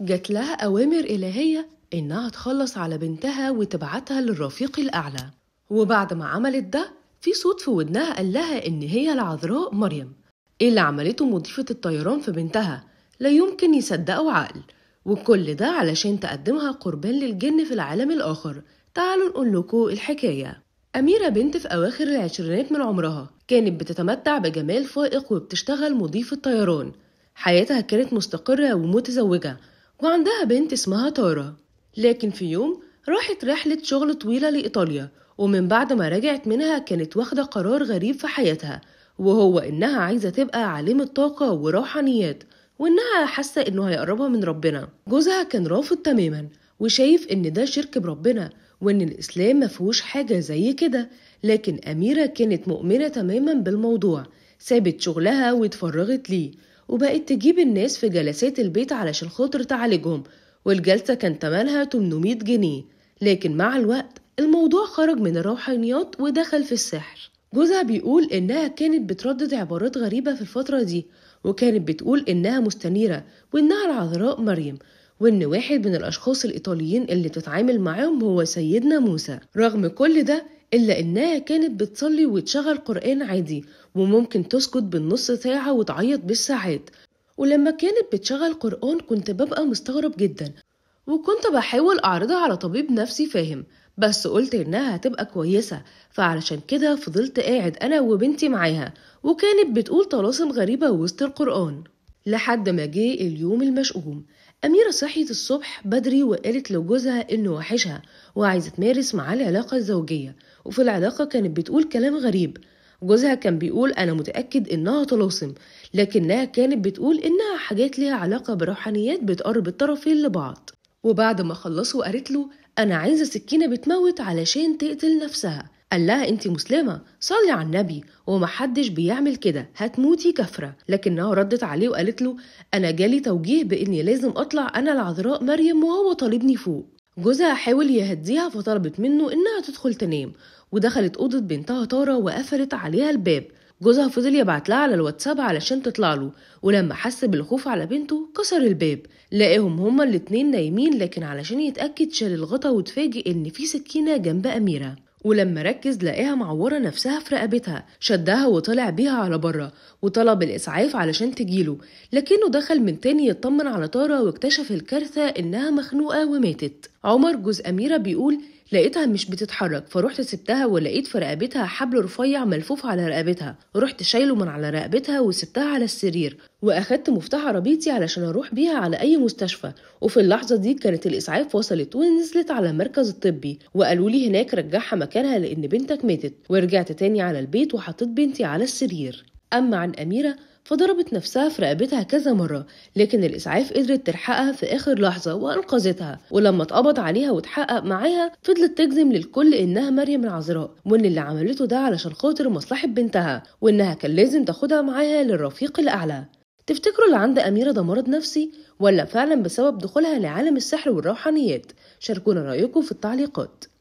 جات لها أوامر إلهية إنها تخلص على بنتها وتبعتها للرفيق الأعلى وبعد ما عملت ده في صوت في ودنها قال لها إن هي العذراء مريم اللي عملته مضيفة الطيران في بنتها لا يمكن يصدقه عقل وكل ده علشان تقدمها قربان للجن في العالم الآخر تعالوا نقول لكم الحكاية أميرة بنت في أواخر العشرينات من عمرها كانت بتتمتع بجمال فائق وبتشتغل مضيفة طيران حياتها كانت مستقرة ومتزوجة وعندها بنت اسمها تارا لكن في يوم راحت رحلة شغل طويلة لإيطاليا ومن بعد ما رجعت منها كانت واخدة قرار غريب في حياتها وهو إنها عايزة تبقى عالمة طاقة وروحانيات وإنها حاسة إنه هيقربها من ربنا جوزها كان رافض تماما وشايف إن ده شرك بربنا وإن الإسلام مفهوش حاجة زي كده لكن أميرة كانت مؤمنة تماما بالموضوع سابت شغلها واتفرغت ليه وبقت تجيب الناس في جلسات البيت علشان خاطر تعالجهم والجلسة كان تمنها 800 جنيه لكن مع الوقت الموضوع خرج من الروحانيات ودخل في السحر جوزها بيقول إنها كانت بتردد عبارات غريبة في الفترة دي وكانت بتقول إنها مستنيرة وإنها العذراء مريم وإن واحد من الأشخاص الإيطاليين اللي بتتعامل معاهم هو سيدنا موسى رغم كل ده إلا إنها كانت بتصلي وتشغل قرآن عادي وممكن تسكت بالنص ساعة وتعيط بالساعات ولما كانت بتشغل قرآن كنت ببقى مستغرب جدا وكنت بحاول أعرضها على طبيب نفسي فاهم بس قلت إنها هتبقى كويسة فعلشان كده فضلت قاعد أنا وبنتي معاها وكانت بتقول طلاسم غريبة وسط القرآن لحد ما جه اليوم المشؤوم أميرة صحيت الصبح بدري وقالت لجوزها إنه وحشها وعايزة تمارس معاه العلاقة الزوجية وفي العلاقة كانت بتقول كلام غريب جوزها كان بيقول أنا متأكد إنها طلاسم لكنها كانت بتقول إنها حاجات ليها علاقة بروحانيات بتقرب الطرفين لبعض وبعد ما خلصوا قالت له أنا عايزة سكينة بتموت علشان تقتل نفسها قال لها انت مسلمة صلي على النبي ومحدش بيعمل كده هتموتي كفرة لكنها ردت عليه وقالت له أنا جالي توجيه بإني لازم أطلع أنا العذراء مريم وهو طالبني فوق جوزها حاول يهديها فطلبت منه إنها تدخل تنام ودخلت أوضة بنتها تارة وقفلت عليها الباب جوزها فضل يبعت لها على الواتساب علشان تطلع له ولما حس بالخوف على بنته كسر الباب لقاهم هما الاتنين نايمين لكن علشان يتأكد شال الغطا واتفاجئ إن في سكينة جنب أميرة ولما ركز لقاها معوره نفسها في رقبتها شدها وطلع بيها على بره وطلب الاسعاف علشان تجيله لكنه دخل من تاني يطمن على طاره واكتشف الكارثه انها مخنوقه وماتت عمر جوز أميرة بيقول لقيتها مش بتتحرك فروحت سبتها ولقيت في رقبتها حبل رفيع ملفوف على رقبتها رحت شايله من على رقبتها وسبتها على السرير واخدت مفتاح عربيتي علشان اروح بيها على اي مستشفى وفي اللحظه دي كانت الاسعاف وصلت ونزلت على المركز الطبي وقالوا لي هناك رجعها مكانها لان بنتك ماتت ورجعت تاني على البيت وحطيت بنتي على السرير اما عن اميره فضربت نفسها في رقبتها كذا مرة لكن الإسعاف قدرت تلحقها في آخر لحظة وأنقذتها ولما اتقبض عليها واتحقق معاها فضلت تجزم للكل إنها مريم العذراء وإن اللي عملته ده علشان خاطر مصلحة بنتها وإنها كان لازم تاخدها معاها للرفيق الأعلى تفتكروا اللي عند أميرة ده مرض نفسي ولا فعلا بسبب دخولها لعالم السحر والروحانيات شاركونا رأيكم في التعليقات